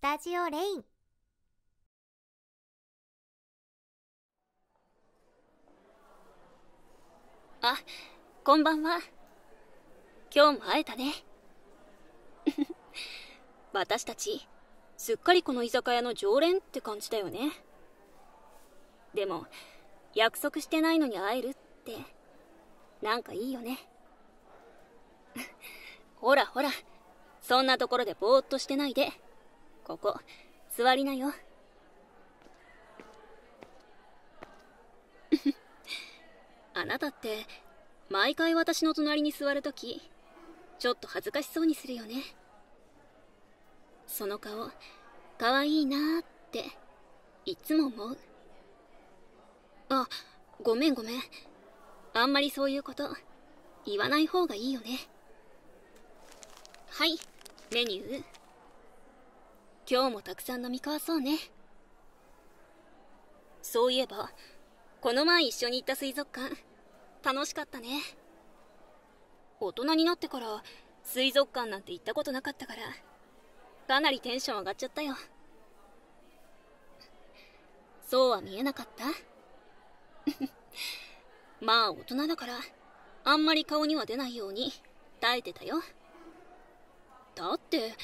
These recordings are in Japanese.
スタジオレインあこんばんは今日も会えたね 私たちすっかりこの居酒屋の常連って感じだよねでも約束してないのに会えるってなんかいいよね ほらほらそんなところでぼーっとしてないでここ座りなよ あなたって毎回私の隣に座るときちょっと恥ずかしそうにするよねその顔かわいいなーっていつも思うあごめんごめんあんまりそういうこと言わない方がいいよねはいメニュー今日もたくさん飲み交わそうねそういえばこの前一緒に行った水族館楽しかったね大人になってから水族館なんて行ったことなかったからかなりテンション上がっちゃったよそうは見えなかった まあ大人だからあんまり顔には出ないように耐えてたよだって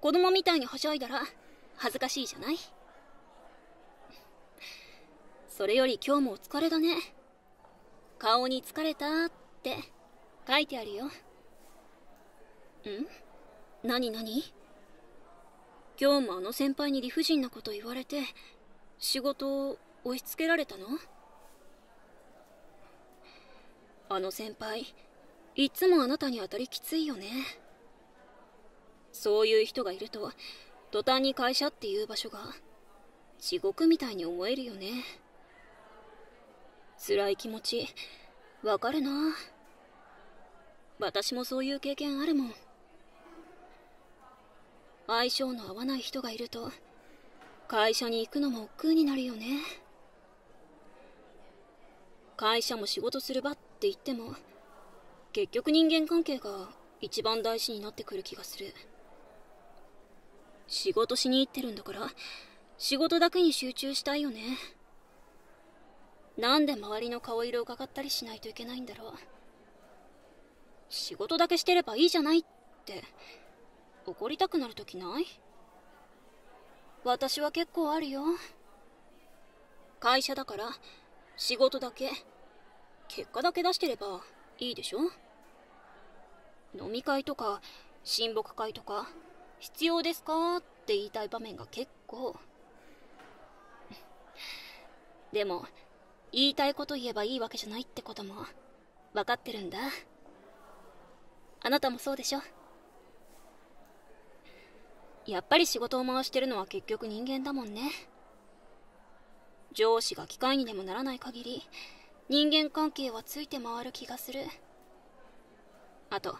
子供みたいにはしゃいだら恥ずかしいじゃないそれより今日もお疲れだね顔に疲れたって書いてあるよん何何今日もあの先輩に理不尽なこと言われて仕事を押し付けられたのあの先輩いつもあなたに当たりきついよねそういう人がいると途端に会社っていう場所が地獄みたいに思えるよね辛い気持ちわかるな私もそういう経験あるもん相性の合わない人がいると会社に行くのも億劫になるよね会社も仕事する場って言っても結局人間関係が一番大事になってくる気がする仕事しに行ってるんだから仕事だけに集中したいよねなんで周りの顔色を伺ったりしないといけないんだろう仕事だけしてればいいじゃないって怒りたくなる時ない私は結構あるよ会社だから仕事だけ結果だけ出してればいいでしょ飲み会とか親睦会とか必要ですかって言いたい場面が結構。でも、言いたいこと言えばいいわけじゃないってことも、分かってるんだ。あなたもそうでしょやっぱり仕事を回してるのは結局人間だもんね。上司が機械にでもならない限り、人間関係はついて回る気がする。あと、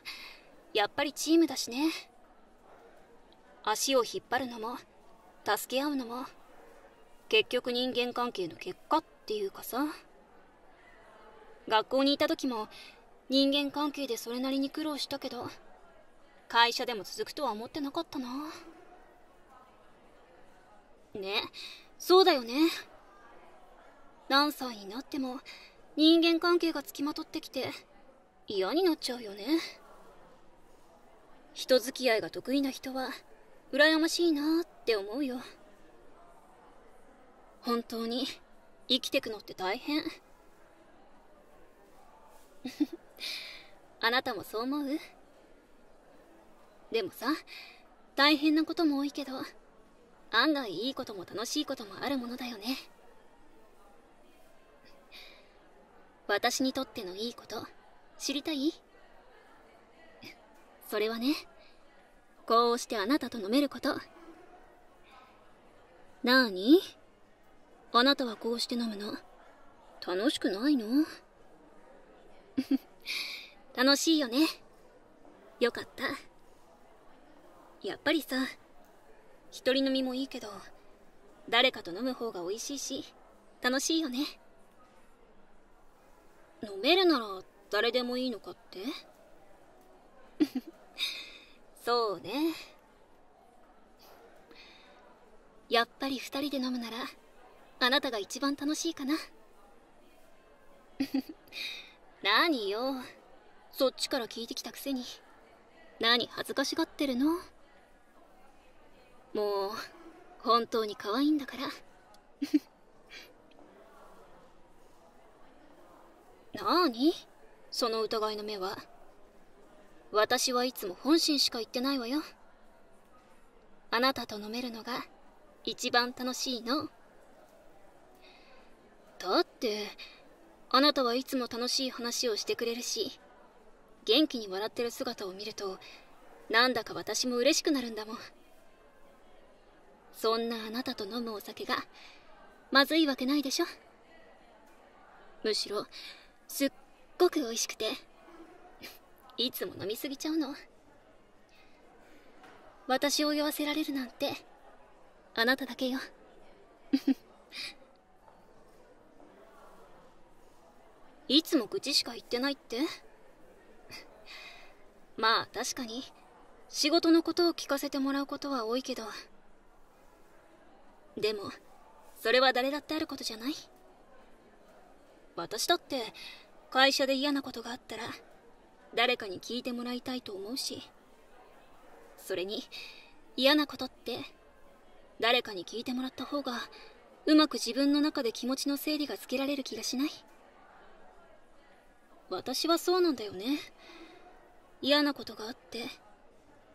やっぱりチームだしね。足を引っ張るのも助け合うのも結局人間関係の結果っていうかさ学校にいた時も人間関係でそれなりに苦労したけど会社でも続くとは思ってなかったなねそうだよね何歳になっても人間関係がつきまとってきて嫌になっちゃうよね人付き合いが得意な人は羨ましいなって思うよ本当に生きてくのって大変 あなたもそう思うでもさ大変なことも多いけど案外いいことも楽しいこともあるものだよね私にとってのいいこと知りたい それはねこうしてあなたと飲めることなあにあなたはこうして飲むの楽しくないの 楽しいよねよかったやっぱりさ一人飲みもいいけど誰かと飲む方が美味しいし楽しいよね飲めるなら誰でもいいのかってそうねやっぱり2人で飲むならあなたが一番楽しいかな 何よそっちから聞いてきたくせに何恥ずかしがってるのもう本当に可愛いんだからなあにその疑いの目は私はいつも本心しか言ってないわよあなたと飲めるのが一番楽しいのだってあなたはいつも楽しい話をしてくれるし元気に笑ってる姿を見るとなんだか私も嬉しくなるんだもんそんなあなたと飲むお酒がまずいわけないでしょむしろすっごく美味しくていつも飲みすぎちゃうの私を酔わせられるなんてあなただけよ いつも愚痴しか言ってないって まあ確かに仕事のことを聞かせてもらうことは多いけどでもそれは誰だってあることじゃない私だって会社で嫌なことがあったら誰かに聞いてもらいたいと思うしそれに嫌なことって誰かに聞いてもらった方がうまく自分の中で気持ちの整理がつけられる気がしない私はそうなんだよね嫌なことがあって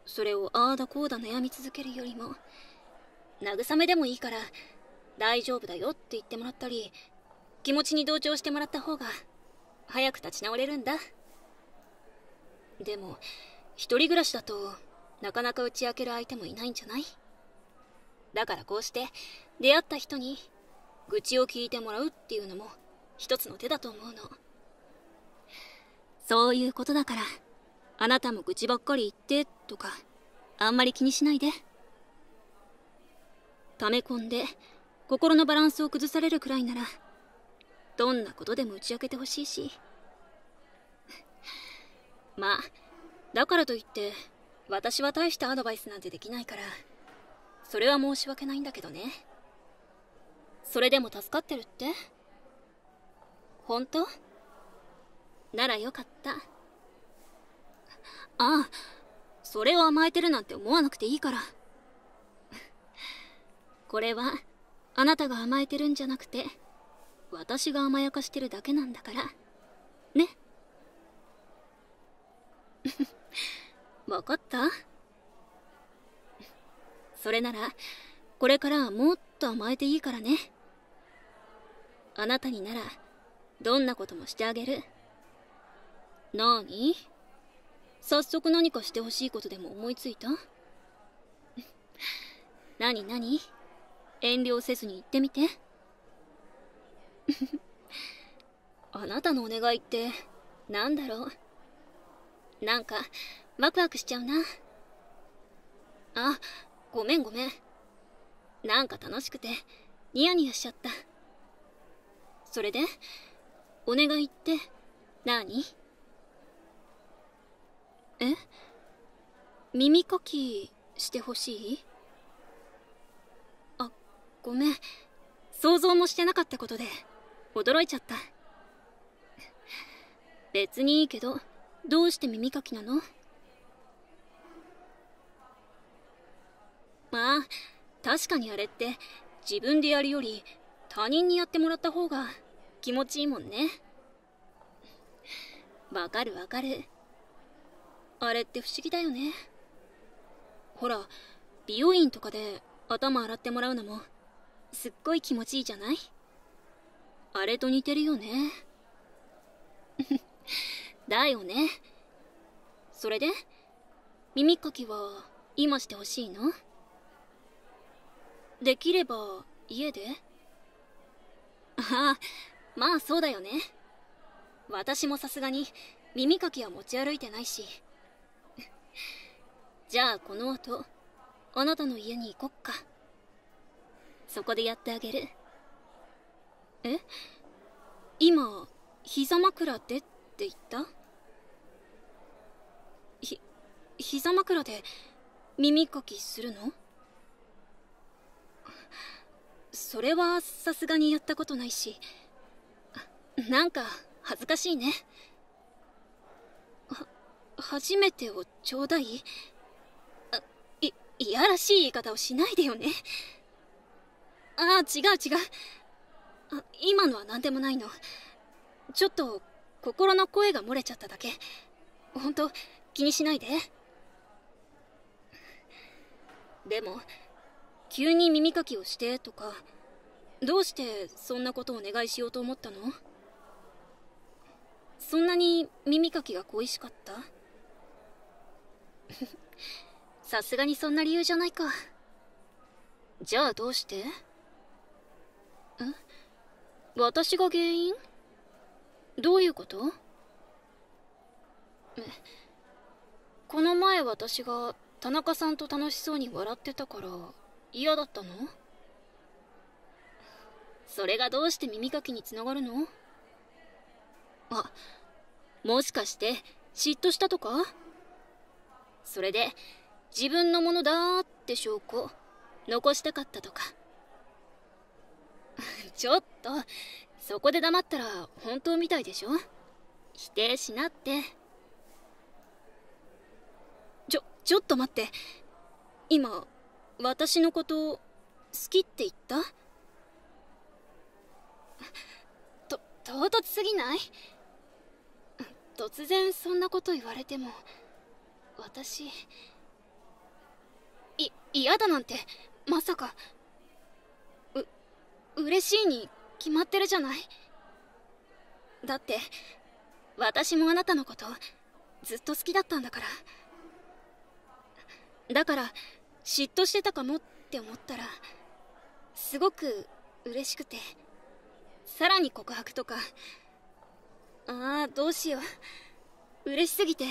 それをああだこうだ悩み続けるよりも慰めでもいいから大丈夫だよって言ってもらったり気持ちに同調してもらった方が早く立ち直れるんだでも一人暮らしだとなかなか打ち明ける相手もいないんじゃないだからこうして出会った人に愚痴を聞いてもらうっていうのも一つの手だと思うのそういうことだからあなたも愚痴ばっかり言ってとかあんまり気にしないで溜め込んで心のバランスを崩されるくらいならどんなことでも打ち明けてほしいしまあだからといって私は大したアドバイスなんてできないからそれは申し訳ないんだけどねそれでも助かってるって本当ならよかったああそれを甘えてるなんて思わなくていいからこれはあなたが甘えてるんじゃなくて私が甘やかしてるだけなんだからねっ分 かったそれならこれからはもっと甘えていいからねあなたにならどんなこともしてあげるなあに早速何かしてほしいことでも思いついた 何何遠慮せずに言ってみて あなたのお願いって何だろうなんか、ワクワクしちゃうな。あ、ごめんごめん。なんか楽しくて、ニヤニヤしちゃった。それで、お願いって、何え耳かきしてほしいあ、ごめん。想像もしてなかったことで、驚いちゃった。別にいいけど、どうして耳かきなのまあ確かにあれって自分でやるより他人にやってもらった方が気持ちいいもんねわかるわかるあれって不思議だよねほら美容院とかで頭洗ってもらうのもすっごい気持ちいいじゃないあれと似てるよねだよねそれで耳かきは今してほしいのできれば家でああまあそうだよね私もさすがに耳かきは持ち歩いてないしじゃあこの後あなたの家に行こっかそこでやってあげるえ今膝枕出って言ったひ膝枕で耳かきするのそれはさすがにやったことないしなんか恥ずかしいねは初めてをちょうだいいいやらしい言い方をしないでよねああ違う違うあ今のは何でもないのちょっと心の声が漏れちゃっただけ本当気にしないででも急に耳かきをしてとかどうしてそんなことをお願いしようと思ったのそんなに耳かきが恋しかった さすがにそんな理由じゃないかじゃあどうしてえ私が原因どういうことこの前私が田中さんと楽しそうに笑ってたから嫌だったのそれがどうして耳かきにつながるのあもしかして嫉妬したとかそれで自分のものだって証拠残したかったとか ちょっとそこで黙ったら本当みたいでしょ否定しなってちょちょっと待って今私のこと好きって言ったと唐突すぎない突然そんなこと言われても私い嫌だなんてまさかう嬉しいに決まってるじゃないだって私もあなたのことずっと好きだったんだからだから嫉妬してたかもって思ったらすごく嬉しくてさらに告白とかああどうしよう嬉しすぎて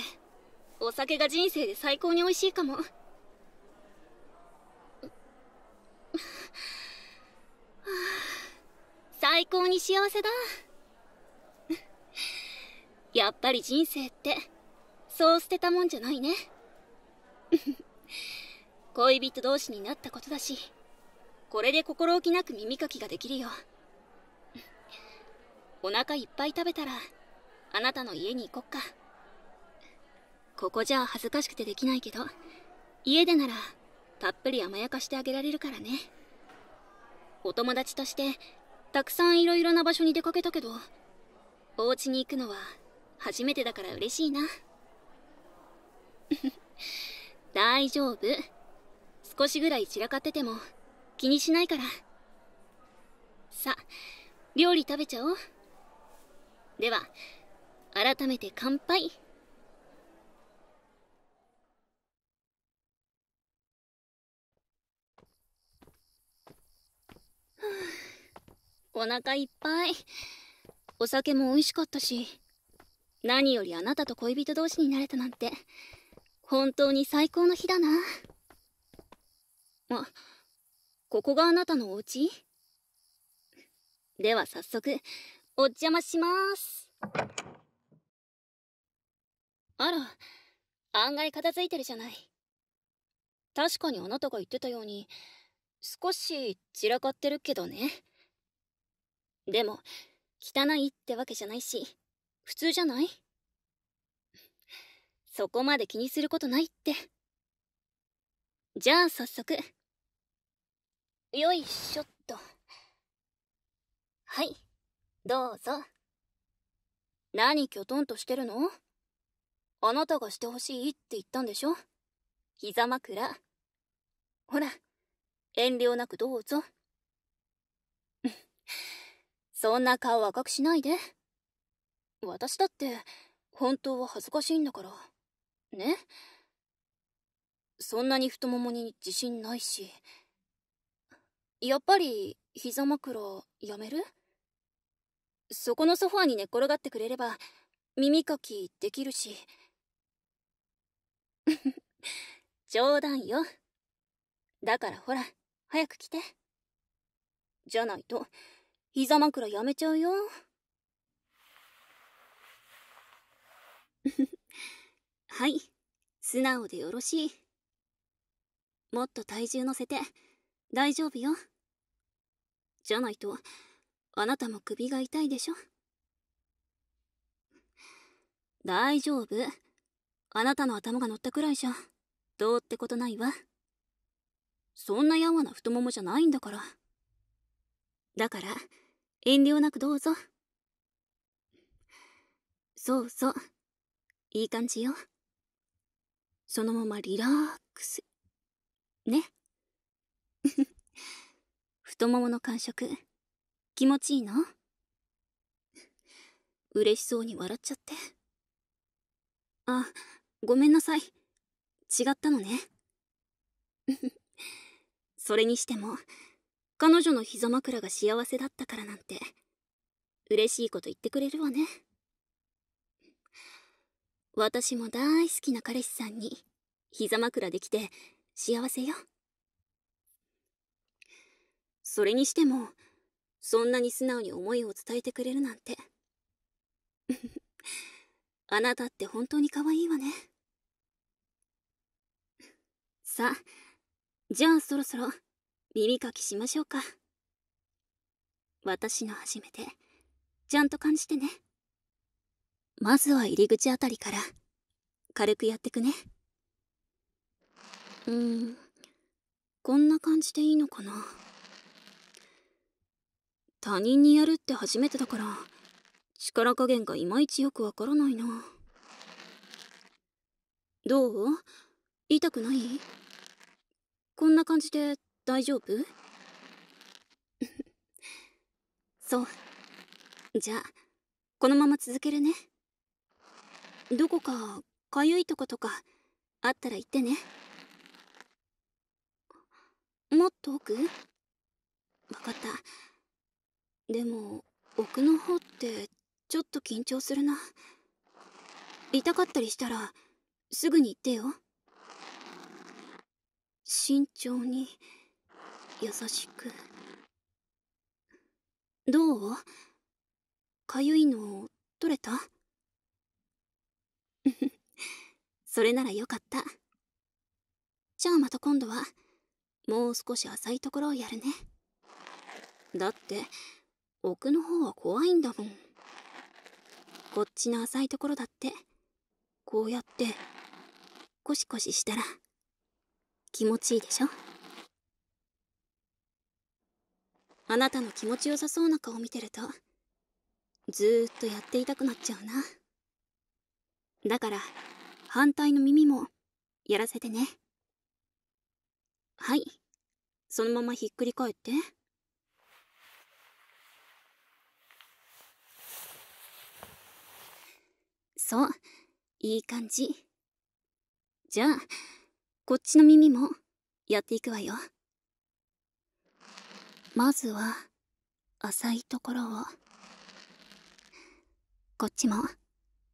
お酒が人生で最高に美味しいかもはあ 最高に幸せだ やっぱり人生ってそう捨てたもんじゃないね 恋人同士になったことだしこれで心置きなく耳かきができるよ お腹いっぱい食べたらあなたの家に行こっかここじゃ恥ずかしくてできないけど家でならたっぷり甘やかしてあげられるからねお友達としてたくさんいろいろな場所に出かけたけどお家に行くのは初めてだから嬉しいな 大丈夫少しぐらい散らかってても気にしないからさ料理食べちゃおうでは改めて乾杯ふう お腹いっぱいお酒も美味しかったし何よりあなたと恋人同士になれたなんて本当に最高の日だなあここがあなたのお家では早速お邪魔しますあら案外片付いてるじゃない確かにあなたが言ってたように少し散らかってるけどねでも、汚いってわけじゃないし、普通じゃないそこまで気にすることないって。じゃあ早速。よいしょっと。はい、どうぞ。何きょとんとしてるのあなたがしてほしいって言ったんでしょ膝枕。ほら、遠慮なくどうぞ。そんな顔赤くしないで。私だって、本当は恥ずかしいんだから。ねそんなに太ももに自信ないし。やっぱり、膝枕、やめるそこのソファーに寝っ転がってくれれば、耳かきできるし。冗談よ。だからほら、早く来て。じゃないと、膝枕やめちゃうよ。はい。素直でよろしい。もっと体重乗せて、大丈夫よ。じゃないと、あなたも首が痛いでしょ。大丈夫。あなたの頭が乗ったくらいじゃ、どうってことないわ。そんなやわな太ももじゃないんだから。だから、遠慮なくどうぞ。そうそう。いい感じよ。そのままリラックス。ね。太ももの感触、気持ちいいの嬉しそうに笑っちゃって。あ、ごめんなさい。違ったのね。それにしても、彼女の膝枕が幸せだったからなんて嬉しいこと言ってくれるわね私も大好きな彼氏さんに膝枕できて幸せよそれにしてもそんなに素直に思いを伝えてくれるなんて あなたって本当に可愛いわねさあじゃあそろそろ耳かきしましょうか私の初めてちゃんと感じてねまずは入り口あたりから軽くやってくねうーんこんな感じでいいのかな他人にやるって初めてだから力加減がいまいちよくわからないなどう痛くないこんな感じで大丈夫 そうじゃあこのまま続けるねどこかかゆいとことかあったら言ってねもっと奥分かったでも奥の方ってちょっと緊張するな痛かったりしたらすぐに行ってよ慎重に。優しくどうかゆいの取れた それならよかったじゃあまた今度はもう少し浅いところをやるねだって奥の方は怖いんだもんこっちの浅いところだってこうやってコシコシしたら気持ちいいでしょあなたの気持ちよさそうな顔見てるとずーっとやっていたくなっちゃうなだから反対の耳もやらせてねはいそのままひっくり返ってそういい感じじゃあこっちの耳もやっていくわよまずは浅いところをこっちも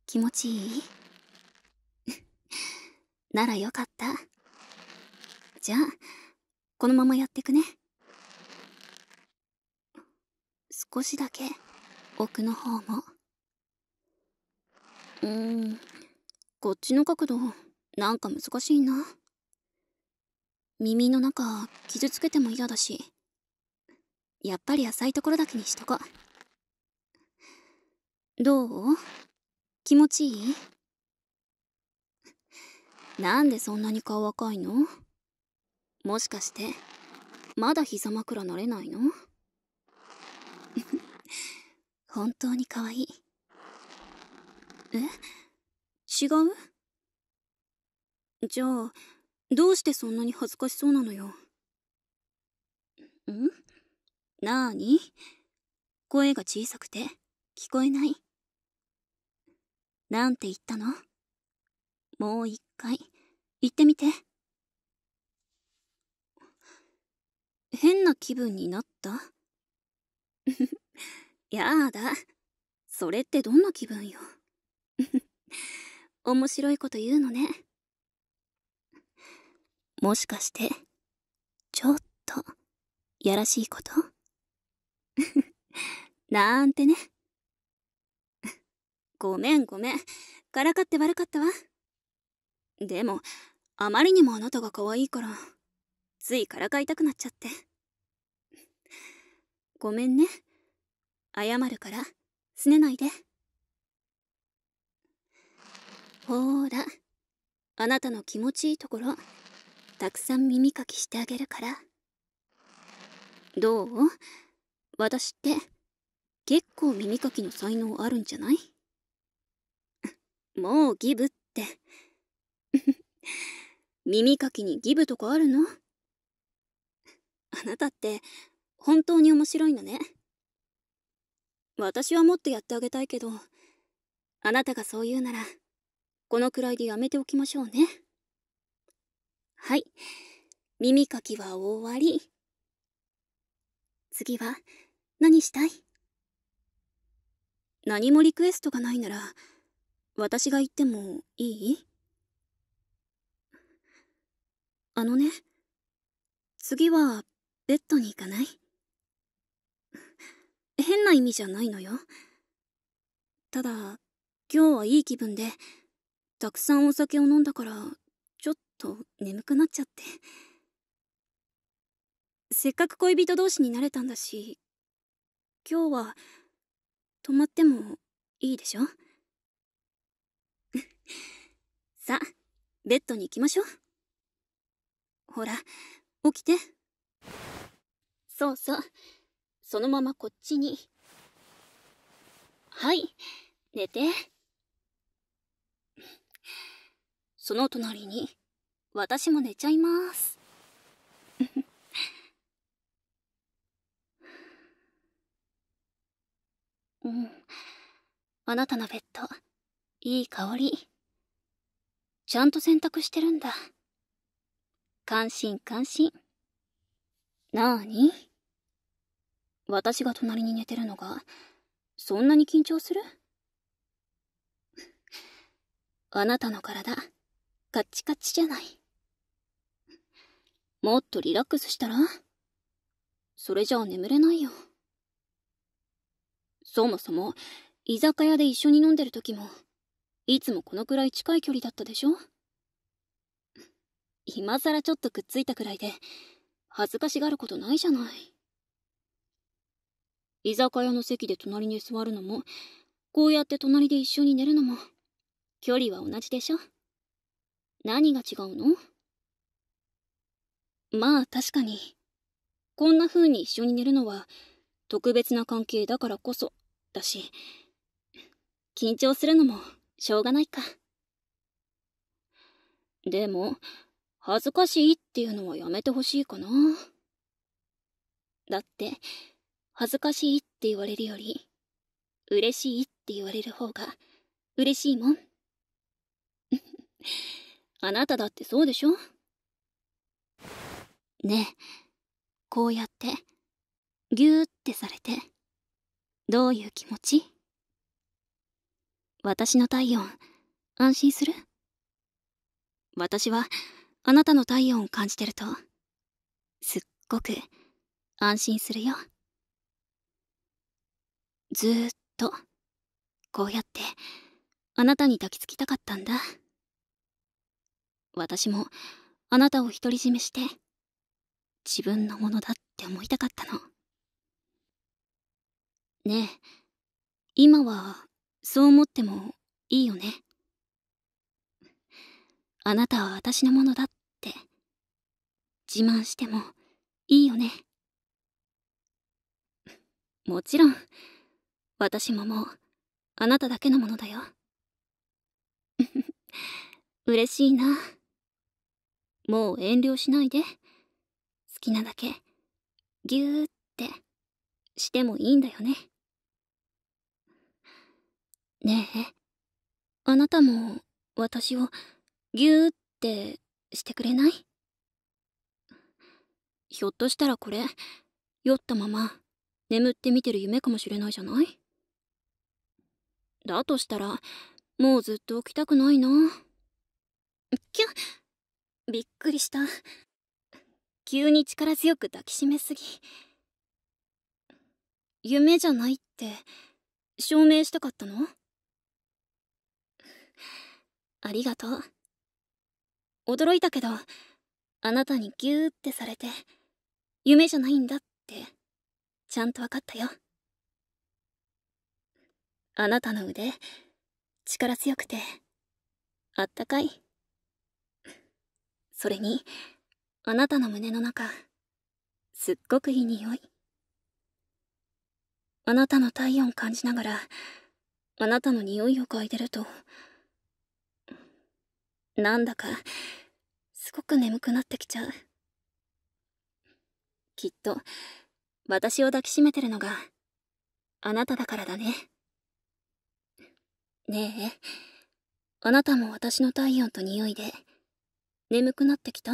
気持ちいい ならよかったじゃあこのままやってくね少しだけ奥の方もうーんこっちの角度なんか難しいな耳の中傷つけても嫌だしやっぱり浅いところだけにしとこどう気持ちいいなんでそんなに顔赤いのもしかしてまだ膝枕慣れないの 本当に可愛いえ違うじゃあどうしてそんなに恥ずかしそうなのよんなーに声が小さくて聞こえない。なんて言ったのもう一回言ってみて。変な気分になった やだ。それってどんな気分よ。面白いこと言うのね。もしかして、ちょっと、やらしいこと なんてね。ごめんごめん。からかって悪かったわ。でも、あまりにもあなたが可愛いから、ついからかいたくなっちゃって。ごめんね。謝るから、すねないで。ほーら、あなたの気持ちいいところ、たくさん耳かきしてあげるから。どう私って結構耳かきの才能あるんじゃない もうギブって 耳かきにギブとかあるのあなたって本当に面白いのね私はもっとやってあげたいけどあなたがそう言うならこのくらいでやめておきましょうねはい耳かきは終わり次は何したい何もリクエストがないなら私が言ってもいいあのね次はベッドに行かない変な意味じゃないのよただ今日はいい気分でたくさんお酒を飲んだからちょっと眠くなっちゃってせっかく恋人同士になれたんだし今日は泊まってもいいでしょ さあベッドに行きましょうほら起きてそうそうそのままこっちにはい寝てその隣に私も寝ちゃいますうんあなたのベッドいい香りちゃんと洗濯してるんだ感心感心なあに私が隣に寝てるのがそんなに緊張するあなたの体カッチカチじゃないもっとリラックスしたらそれじゃあ眠れないよ。そもそも、居酒屋で一緒に飲んでる時も、いつもこのくらい近い距離だったでしょ今更ちょっとくっついたくらいで、恥ずかしがることないじゃない。居酒屋の席で隣に座るのも、こうやって隣で一緒に寝るのも、距離は同じでしょ何が違うのまあ確かに、こんな風に一緒に寝るのは、特別な関係だからこそだし、緊張するのもしょうがないか。でも、恥ずかしいっていうのはやめてほしいかな。だって、恥ずかしいって言われるより、嬉しいって言われる方が嬉しいもん。あなただってそうでしょねえ、こうやって、ぎゅーってされて。どういう気持ち私の体温安心する私はあなたの体温を感じてるとすっごく安心するよずーっとこうやってあなたに抱きつきたかったんだ私もあなたを独り占めして自分のものだって思いたかったの。ねえ今はそう思ってもいいよねあなたは私のものだって自慢してもいいよねもちろん私ももうあなただけのものだよ 嬉しいなもう遠慮しないで好きなだけぎゅーってしてもいいんだよね。ねえ、あなたも私をぎゅーってしてくれないひょっとしたらこれ、酔ったまま眠って見てる夢かもしれないじゃないだとしたら、もうずっと起きたくないな。きッびっくりした。急に力強く抱きしめすぎ。夢じゃないって証明したかったの ありがとう驚いたけどあなたにギューってされて夢じゃないんだってちゃんと分かったよあなたの腕力強くてあったかいそれにあなたの胸の中すっごくいい匂いあなたの体温感じながら、あなたの匂いを嗅いでると、なんだか、すごく眠くなってきちゃう。きっと、私を抱きしめてるのが、あなただからだね。ねえ、あなたも私の体温と匂いで、眠くなってきた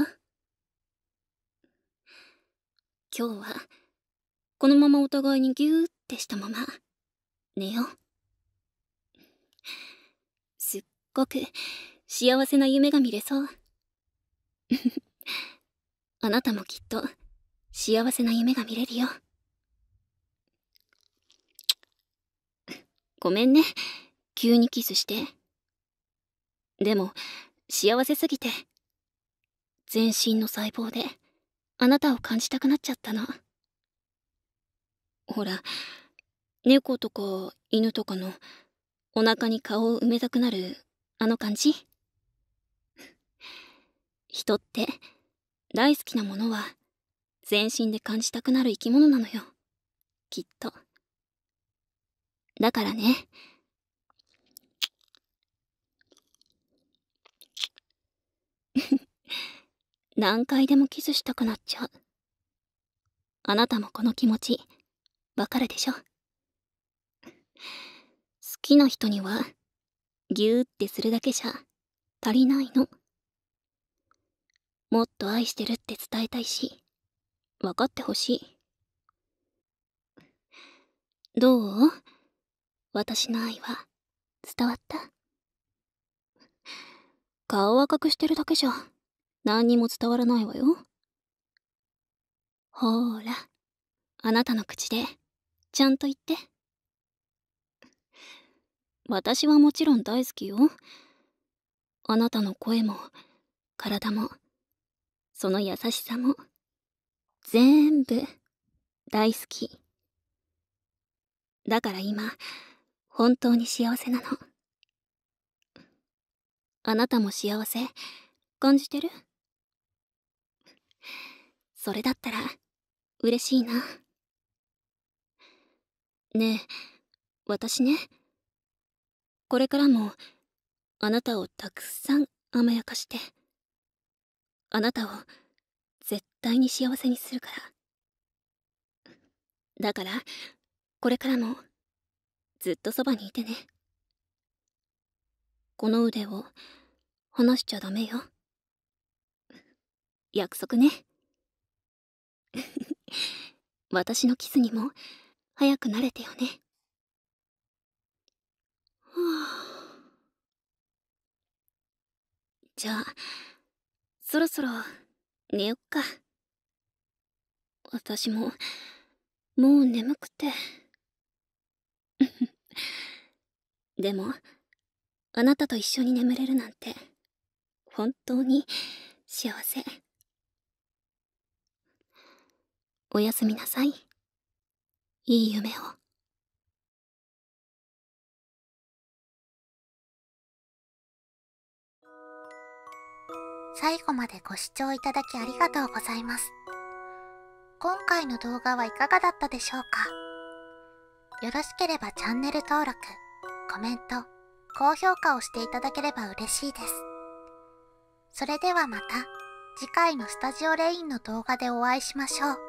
今日は、このままお互いにギューってしたまま寝ようすっごく幸せな夢が見れそう あなたもきっと幸せな夢が見れるよごめんね急にキスしてでも幸せすぎて全身の細胞であなたを感じたくなっちゃったの。ほら、猫とか犬とかのお腹に顔を埋めたくなるあの感じ 人って大好きなものは全身で感じたくなる生き物なのよ。きっと。だからね。何回でもキスしたくなっちゃう。あなたもこの気持ち。わかるでしょ好きな人にはギューってするだけじゃ足りないのもっと愛してるって伝えたいし分かってほしいどう私の愛は伝わった顔赤くしてるだけじゃ何にも伝わらないわよほーらあなたの口でちゃんと言って。私はもちろん大好きよ。あなたの声も、体も、その優しさも、全部、大好き。だから今、本当に幸せなの。あなたも幸せ、感じてるそれだったら、嬉しいな。ねえ私ねこれからもあなたをたくさん甘やかしてあなたを絶対に幸せにするからだからこれからもずっとそばにいてねこの腕を離しちゃダメよ約束ね 私のキスにも早く慣れてよね。はあ、じゃあ、そろそろ寝よっか。私も、もう眠くて。でも、あなたと一緒に眠れるなんて、本当に幸せ。おやすみなさい。いい夢を。最後までご視聴いただきありがとうございます。今回の動画はいかがだったでしょうかよろしければチャンネル登録、コメント、高評価をしていただければ嬉しいです。それではまた次回のスタジオレインの動画でお会いしましょう。